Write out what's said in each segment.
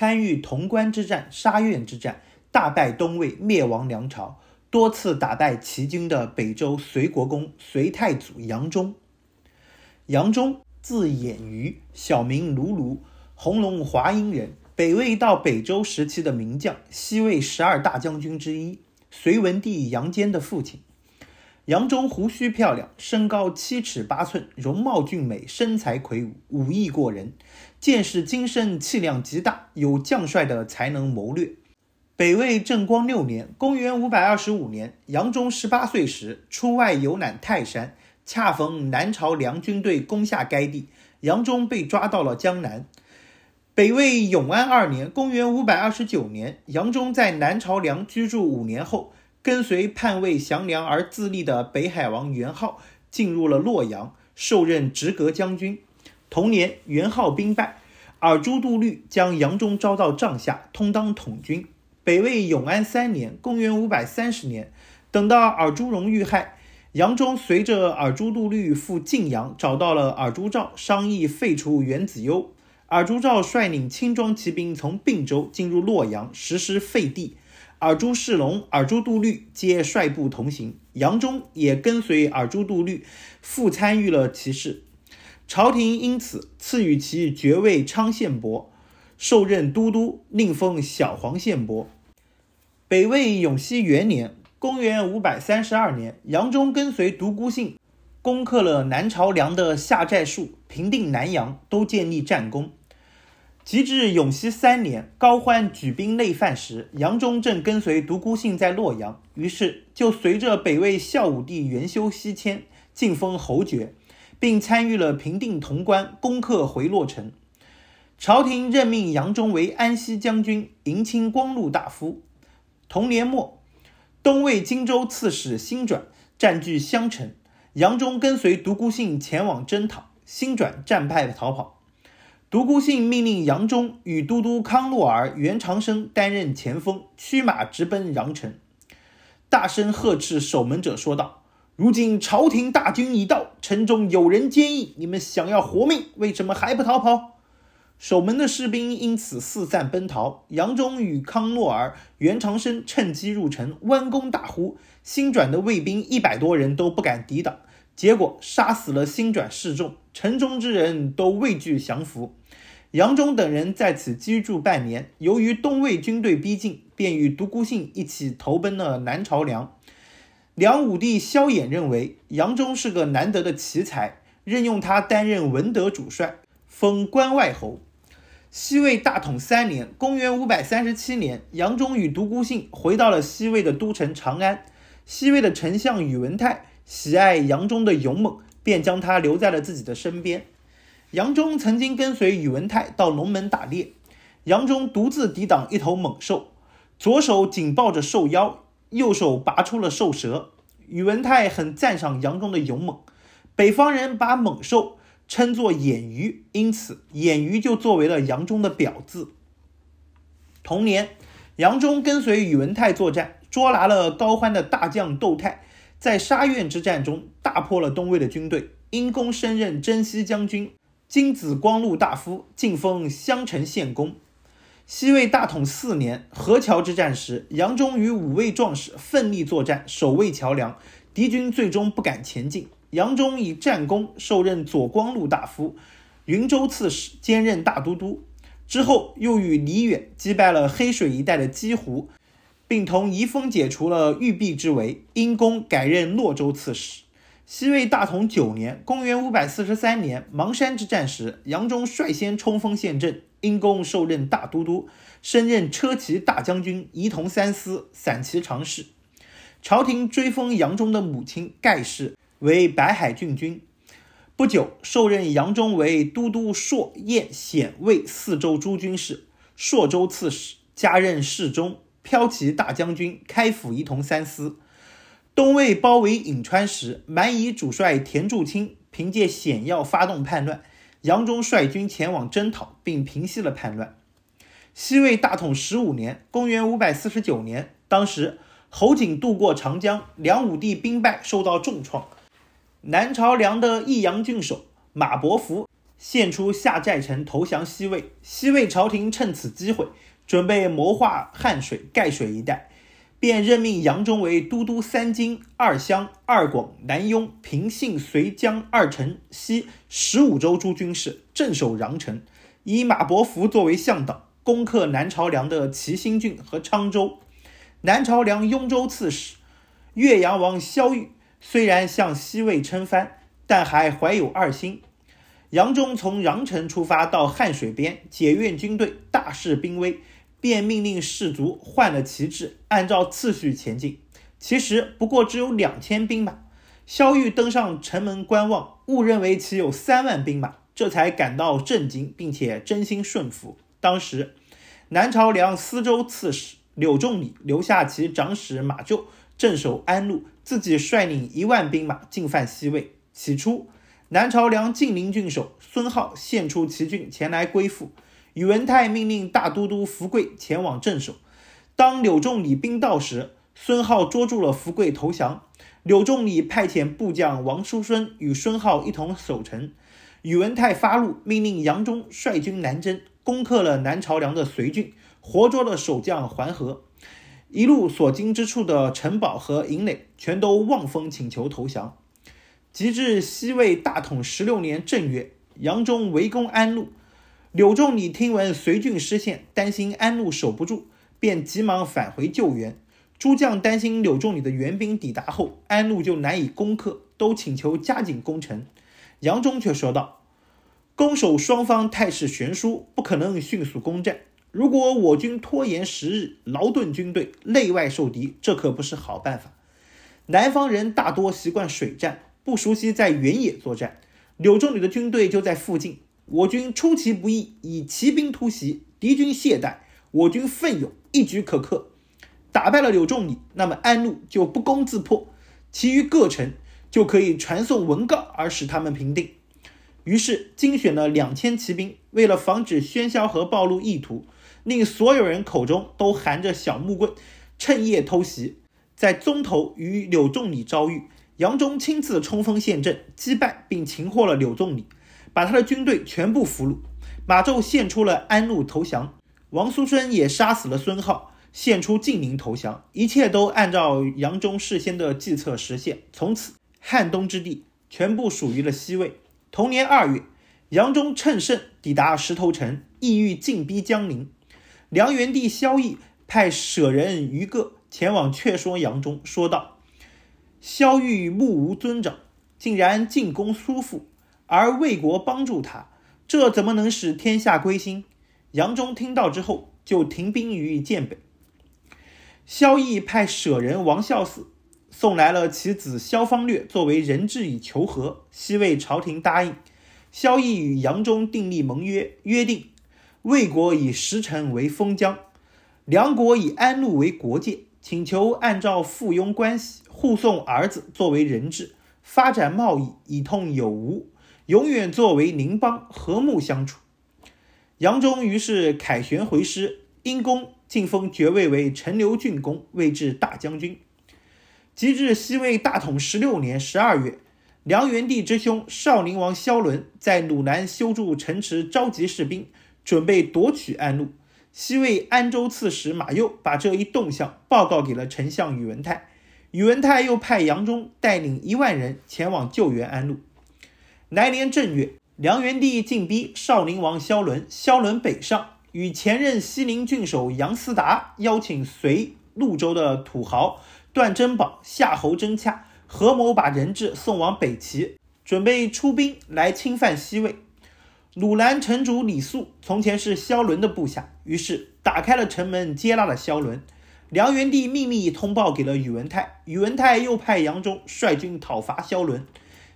参与潼关之战、沙苑之战，大败东魏，灭亡梁朝，多次打败齐军的北周隋国公、隋太祖杨忠。杨忠字演余，小名卢卢，弘龙华阴人，北魏到北周时期的名将，西魏十二大将军之一，隋文帝杨坚的父亲。杨忠胡须漂亮，身高七尺八寸，容貌俊美，身材魁梧，武艺过人，见识精深，气量极大，有将帅的才能谋略。北魏正光六年（公元五百二十五年），杨忠十八岁时出外游览泰山，恰逢南朝梁军队攻下该地，杨忠被抓到了江南。北魏永安二年（公元五百二十九年），杨忠在南朝梁居住五年后。跟随叛魏降梁而自立的北海王元昊进入了洛阳，受任直阁将军。同年，元昊兵败，尔朱度律将杨忠招到帐下，通当统军。北魏永安三年（公元五百三十年），等到尔朱荣遇害，杨忠随着尔朱度律赴晋阳，找到了尔朱兆，商议废除元子攸。尔朱兆率领轻装骑兵从并州进入洛阳，实施废帝。尔朱世龙、尔朱度律皆率部同行，杨忠也跟随尔朱度律，复参与了其事。朝廷因此赐予其爵位昌献伯，授任都督，另封小黄献伯。北魏永熙元年（公元五百三十二年），杨忠跟随独孤信攻克了南朝梁的下寨戍，平定南阳，都建立战功。及至永熙三年，高欢举兵内犯时，杨忠正跟随独孤信在洛阳，于是就随着北魏孝武帝元修西迁，晋封侯爵，并参与了平定潼关、攻克回洛城。朝廷任命杨忠为安西将军、迎亲光禄大夫。同年末，东魏荆州刺史辛转占据襄城，杨忠跟随独孤信前往征讨，辛转战败逃跑。独孤信命令杨忠与都督康洛儿、袁长生担任前锋，驱马直奔阳城，大声呵斥守门者说道：“如今朝廷大军已到，城中有人坚毅，你们想要活命，为什么还不逃跑？”守门的士兵因此四散奔逃。杨忠与康洛儿、袁长生趁机入城，弯弓大呼，新转的卫兵一百多人都不敢抵挡。结果杀死了新转侍中，城中之人都畏惧降服。杨忠等人在此居住半年，由于东魏军队逼近，便与独孤信一起投奔了南朝梁。梁武帝萧衍认为杨忠是个难得的奇才，任用他担任文德主帅，封关外侯。西魏大统三年（公元五百三十七年），杨忠与独孤信回到了西魏的都城长安。西魏的丞相宇文泰。喜爱杨忠的勇猛，便将他留在了自己的身边。杨忠曾经跟随宇文泰到龙门打猎，杨忠独自抵挡一头猛兽，左手紧抱着兽腰，右手拔出了兽舌。宇文泰很赞赏杨忠的勇猛。北方人把猛兽称作“偃鱼”，因此“偃鱼”就作为了杨忠的表字。同年，杨忠跟随宇文泰作战，捉拿了高欢的大将窦泰。在沙苑之战中大破了东魏的军队，因功升任征西将军、金子光禄大夫，进封襄城县公。西魏大统四年，河桥之战时，杨忠与五位壮士奋力作战，守卫桥梁，敌军最终不敢前进。杨忠以战功受任左光禄大夫、云州刺史，兼任大都督。之后又与李远击败了黑水一带的姬胡。并同仪封解除了玉璧之围，因公改任洛州刺史。西魏大统九年（公元五百四十三年），邙山之战时，杨忠率先冲锋陷阵，因公受任大都督，升任车骑大将军、仪同三司、散骑常侍。朝廷追封杨忠的母亲盖氏为北海郡君。不久，受任杨忠为都督朔、燕、显、魏四州诸军事、朔州刺史，加任侍中。骠骑大将军开府仪同三司，东魏包围颍川时，蛮夷主帅田柱清凭借险要发动叛乱，杨忠率军前往征讨，并平息了叛乱。西魏大统十五年（公元五百四十九年），当时侯景渡过长江，梁武帝兵败，受到重创。南朝梁的益阳郡守马伯符献出下寨城投降西魏，西魏朝廷趁此机会。准备谋划汉水、盖水一带，便任命杨忠为都督三京、二襄、二广、南雍、平信、绥江二城西十五州诸军事，镇守穰城，以马伯符作为向导，攻克南朝梁的齐兴郡和昌州。南朝梁雍州刺史、岳阳王萧玉虽然向西魏称藩，但还怀有二心。杨忠从穰城出发到汉水边解怨军队，大势兵危。便命令士卒换了旗帜，按照次序前进。其实不过只有两千兵马。萧玉登上城门观望，误认为其有三万兵马，这才感到震惊，并且真心顺服。当时，南朝梁司州刺史柳仲礼留下其长史马厩镇守安陆，自己率领一万兵马进犯西魏。起初，南朝梁晋陵郡守孙浩献出其郡前来归附。宇文泰命令大都督福贵前往镇守。当柳仲礼兵到时，孙浩捉住了福贵投降。柳仲礼派遣部将王叔孙与孙浩一同守城。宇文泰发怒，命令杨忠率军南征，攻克了南朝梁的绥郡，活捉了守将桓和。一路所经之处的城堡和营垒，全都望风请求投降。及至西魏大统十六年正月，杨忠围攻安陆。柳仲礼听闻随郡失陷，担心安陆守不住，便急忙返回救援。诸将担心柳仲礼的援兵抵达后，安陆就难以攻克，都请求加紧攻城。杨忠却说道：“攻守双方态势悬殊，不可能迅速攻占。如果我军拖延十日，劳顿军队，内外受敌，这可不是好办法。南方人大多习惯水战，不熟悉在原野作战。柳仲礼的军队就在附近。”我军出其不意，以骑兵突袭，敌军懈怠，我军奋勇，一举可克，打败了柳仲礼，那么安陆就不攻自破，其余各城就可以传送文告而使他们平定。于是精选了两千骑兵，为了防止喧嚣和暴露意图，令所有人口中都含着小木棍，趁夜偷袭，在宗头与柳仲礼遭遇，杨忠亲自冲锋陷阵，击败并擒获了柳仲礼。把他的军队全部俘虏，马胄献出了安陆投降，王叔生也杀死了孙皓，献出晋宁投降，一切都按照杨忠事先的计策实现。从此，汉东之地全部属于了西魏。同年二月，杨忠趁胜抵达石头城，意欲进逼江陵。梁元帝萧绎派舍人于恪前往劝说杨忠，说道：“萧玉目无尊长，竟然进攻苏父。”而魏国帮助他，这怎么能使天下归心？杨忠听到之后，就停兵于建北。萧绎派舍人王孝嗣送来了其子萧方略作为人质以求和。西魏朝廷答应，萧绎与杨忠订立盟约，约定魏国以石城为封疆，梁国以安陆为国界，请求按照附庸关系护送儿子作为人质，发展贸易，以通有无。永远作为邻邦和睦相处。杨忠于是凯旋回师，因功晋封爵位为陈留郡公，位至大将军。及至西魏大统十六年十二月，梁元帝之兄少陵王萧伦在鲁南修筑城池，召集士兵，准备夺取安陆。西魏安州刺史马佑把这一动向报告给了丞相宇文泰，宇文泰又派杨忠带领一万人前往救援安陆。来年正月，梁元帝进逼少林王萧伦，萧伦北上，与前任西陵郡守杨思达邀请随潞州的土豪段珍宝、夏侯征洽合谋，把人质送往北齐，准备出兵来侵犯西魏。鲁南城主李素从前是萧伦的部下，于是打开了城门，接纳了萧伦。梁元帝秘密通报给了宇文泰，宇文泰又派杨忠率军讨伐萧伦。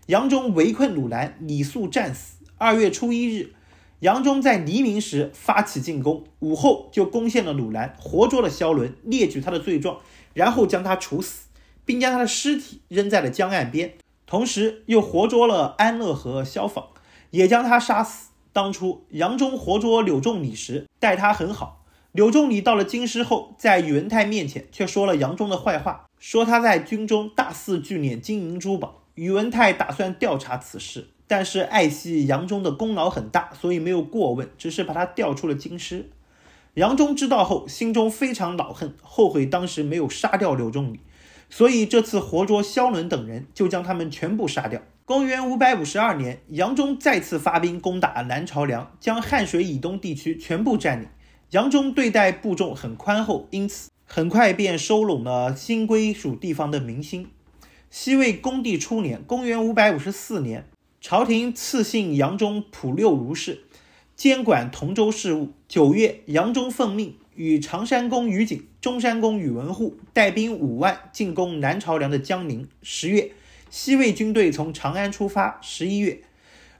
杨忠围困鲁南，李肃战死。二月初一日，杨忠在黎明时发起进攻，午后就攻陷了鲁南，活捉了萧伦，列举他的罪状，然后将他处死，并将他的尸体扔在了江岸边。同时，又活捉了安乐和萧舫，也将他杀死。当初杨忠活捉柳仲礼时，待他很好。柳仲礼到了京师后，在宇文泰面前却说了杨忠的坏话，说他在军中大肆聚敛金银珠宝。宇文泰打算调查此事，但是爱惜杨忠的功劳很大，所以没有过问，只是把他调出了京师。杨忠知道后，心中非常恼恨，后悔当时没有杀掉刘仲礼，所以这次活捉萧伦等人，就将他们全部杀掉。公元五百五十二年，杨忠再次发兵攻打南朝梁，将汉水以东地区全部占领。杨忠对待部众很宽厚，因此很快便收拢了新归属地方的民心。西魏恭帝初年，公元五百五十四年，朝廷赐姓杨忠，普六如是，监管同州事务。九月，杨忠奉命与长山公于景、中山公宇文护带兵五万进攻南朝梁的江陵。十月，西魏军队从长安出发。十一月，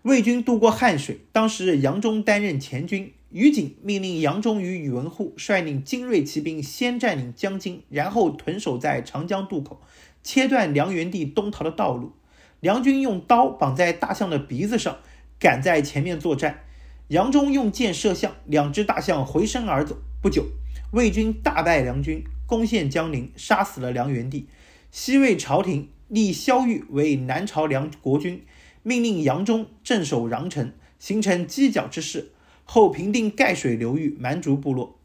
魏军渡过汉水，当时杨忠担任前军。于景命令杨忠与宇文护率领精锐骑兵先占领江津，然后屯守在长江渡口，切断梁元帝东逃的道路。梁军用刀绑在大象的鼻子上，赶在前面作战。杨忠用箭射象，两只大象回身而走。不久，魏军大败梁军，攻陷江陵，杀死了梁元帝。西魏朝廷立萧誉为南朝梁国君，命令杨忠镇守穰城，形成犄角之势。后平定盖水流域蛮族部落。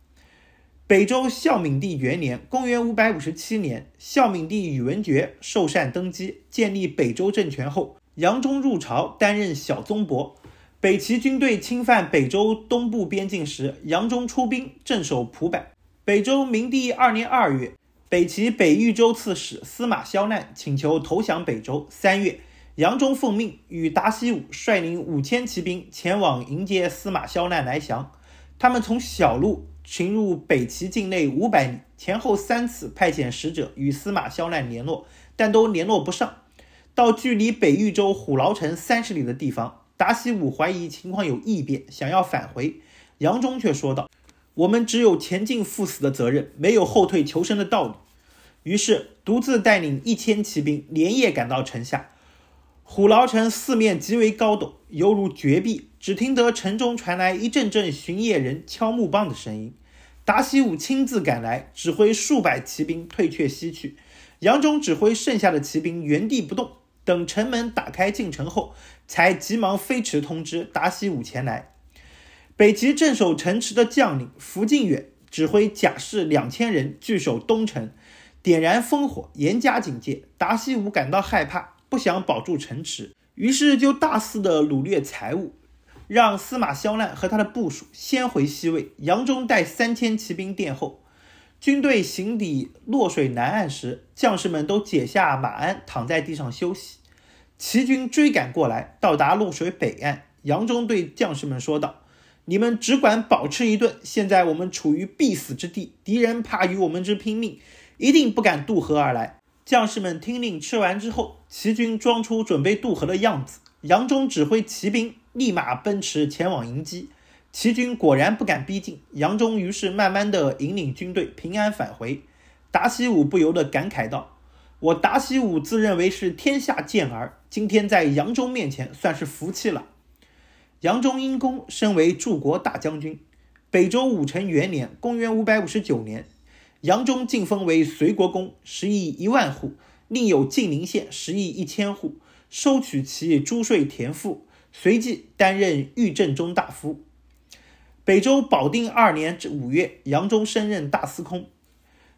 北周孝敏帝元年（公元五百五十七年），孝敏帝宇文觉受禅登基，建立北周政权后，杨忠入朝担任小宗伯。北齐军队侵犯北周东部边境时，杨忠出兵镇守蒲坂。北周明帝二年二月，北齐北豫州刺史司马萧难请求投降北周。三月。杨忠奉命与达西武率领五千骑兵前往迎接司马萧难来降。他们从小路行入北齐境内五百里，前后三次派遣使者与司马萧难联络，但都联络不上。到距离北豫州虎牢城三十里的地方，达西武怀疑情况有异变，想要返回。杨忠却说道：“我们只有前进赴死的责任，没有后退求生的道理。”于是独自带领一千骑兵连夜赶到城下。虎牢城四面极为高陡，犹如绝壁。只听得城中传来一阵阵巡夜人敲木棒的声音。达西武亲自赶来，指挥数百骑兵退却西去。杨忠指挥剩下的骑兵原地不动，等城门打开进城后，才急忙飞驰通知达西武前来。北齐镇守城池的将领福晋远指挥甲士两千人据守东城，点燃烽火，严加警戒。达西武感到害怕。不想保住城池，于是就大肆的掳掠财物，让司马萧难和他的部属先回西魏，杨忠带三千骑兵殿后。军队行抵洛水南岸时，将士们都解下马鞍，躺在地上休息。齐军追赶过来，到达洛水北岸，杨忠对将士们说道：“你们只管饱吃一顿，现在我们处于必死之地，敌人怕与我们之拼命，一定不敢渡河而来。”将士们听令，吃完之后，齐军装出准备渡河的样子。杨忠指挥骑兵立马奔驰前往迎击，齐军果然不敢逼近。杨忠于是慢慢的引领军队平安返回。达西武不由得感慨道：“我达西武自认为是天下健儿，今天在杨忠面前算是服气了。”杨忠因功升为柱国大将军。北周武成元年（公元五百五十九年）。杨忠晋封为隋国公，十邑一万户，另有晋宁县十邑一千户，收取其租税田赋。随即担任御政中大夫。北周保定二年五月，杨忠升任大司空。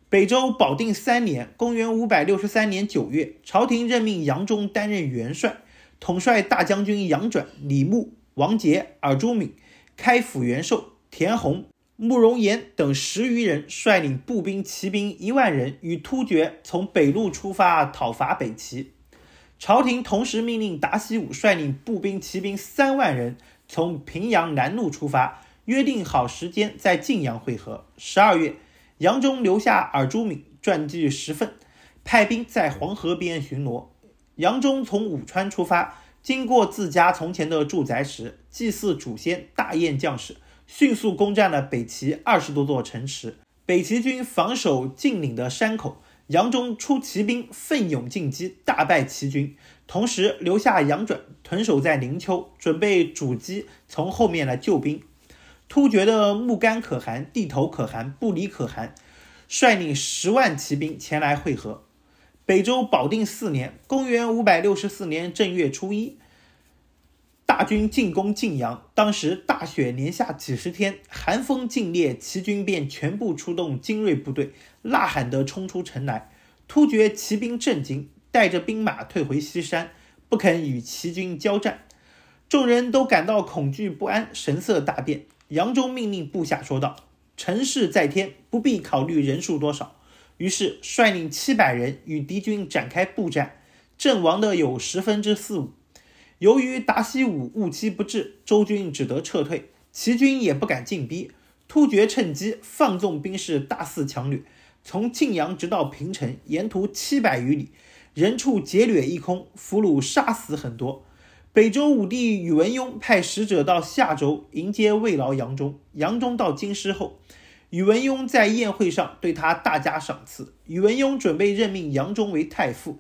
北周保定三年（公元563年）九月，朝廷任命杨忠担任元帅，统帅大将军杨转、李牧、王杰、尔朱敏、开府元寿、田弘。慕容岩等十余人率领步兵、骑兵一万人，与突厥从北路出发讨伐北齐。朝廷同时命令达西武率领步兵、骑兵三万人从平阳南路出发，约定好时间在晋阳会合。十二月，杨忠留下尔朱敏传记十份，派兵在黄河边巡逻。杨忠从武川出发，经过自家从前的住宅时，祭祀祖先，大宴将士。迅速攻占了北齐二十多座城池。北齐军防守晋岭的山口，杨忠出骑兵奋勇进击，大败齐军。同时留下杨准屯守在灵丘，准备阻击从后面来救兵。突厥的木杆可汗、地头可汗、不理可汗率领十万骑兵前来会合。北周保定四年（公元五百六十四年）正月初一。大军进攻晋阳，当时大雪连下几十天，寒风劲烈，齐军便全部出动精锐部队，呐喊地冲出城来。突厥骑兵震惊，带着兵马退回西山，不肯与齐军交战。众人都感到恐惧不安，神色大变。杨忠命令部下说道：“成事在天，不必考虑人数多少。”于是率领七百人与敌军展开步战，阵亡的有十分之四五。由于达西武误期不至，周军只得撤退，齐军也不敢进逼。突厥趁机放纵兵士大肆强掠，从晋阳直到平城，沿途七百余里，人畜劫掠一空，俘虏杀死很多。北周武帝宇文邕派使者到夏州迎接慰劳杨忠。杨忠到京师后，宇文邕在宴会上对他大加赏赐。宇文邕准备任命杨忠为太傅。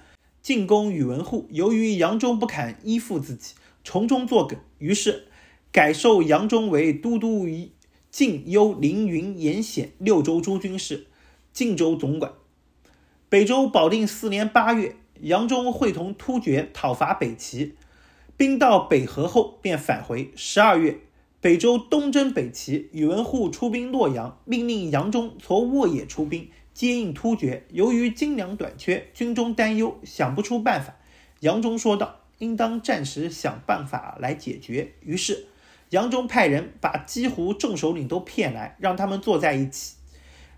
进攻宇文护，由于杨忠不肯依附自己，从中作梗，于是改授杨忠为都督于晋、幽、凌云、延、显六州诸军事、晋州总管。北周保定四年八月，杨忠会同突厥讨伐北齐，兵到北河后便返回。十二月，北周东征北齐，宇文护出兵洛阳，命令杨忠从沃野出兵。接应突厥，由于军粮短缺，军中担忧，想不出办法。杨忠说道：“应当暂时想办法来解决。”于是，杨忠派人把几乎众首领都骗来，让他们坐在一起，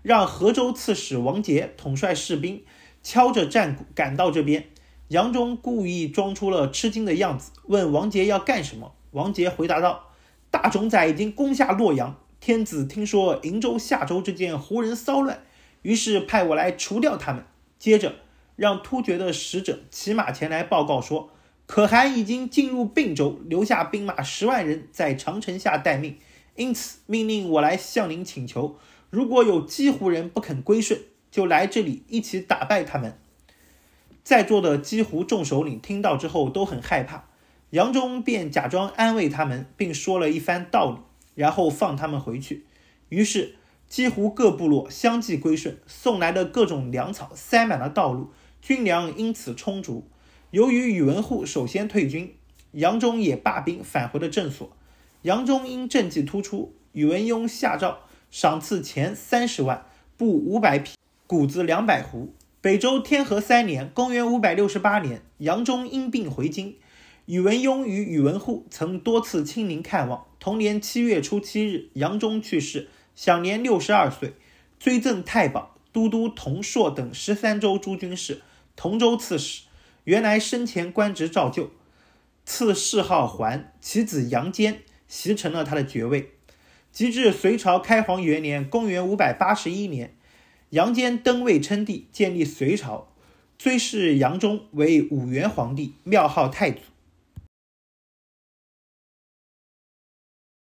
让河州刺史王杰统帅士兵，敲着战鼓赶到这边。杨忠故意装出了吃惊的样子，问王杰要干什么。王杰回答道：“大冢宰已经攻下洛阳，天子听说瀛州、夏州这件胡人骚乱。”于是派我来除掉他们。接着，让突厥的使者骑马前来报告说，可汗已经进入并州，留下兵马十万人在长城下待命，因此命令我来向您请求：如果有姬胡人不肯归顺，就来这里一起打败他们。在座的姬胡众首领听到之后都很害怕，杨忠便假装安慰他们，并说了一番道理，然后放他们回去。于是。几乎各部落相继归顺，送来的各种粮草塞满了道路，军粮因此充足。由于宇文护首先退军，杨忠也罢兵返回了镇所。杨忠因政绩突出，宇文邕下诏赏赐钱三十万，布五百匹，谷子两百斛。北周天和三年（公元568年），杨忠因病回京，宇文邕与宇文护曾多次亲临看望。同年七月初七日，杨忠去世。享年六十二岁，追赠太保、都督同硕等十三州诸军事、同州刺史。原来生前官职照旧，赐谥号“桓”。其子杨坚袭成了他的爵位，及至隋朝开皇元年（公元五百八十一年），杨坚登位称帝，建立隋朝，追谥杨忠为武元皇帝，庙号太祖。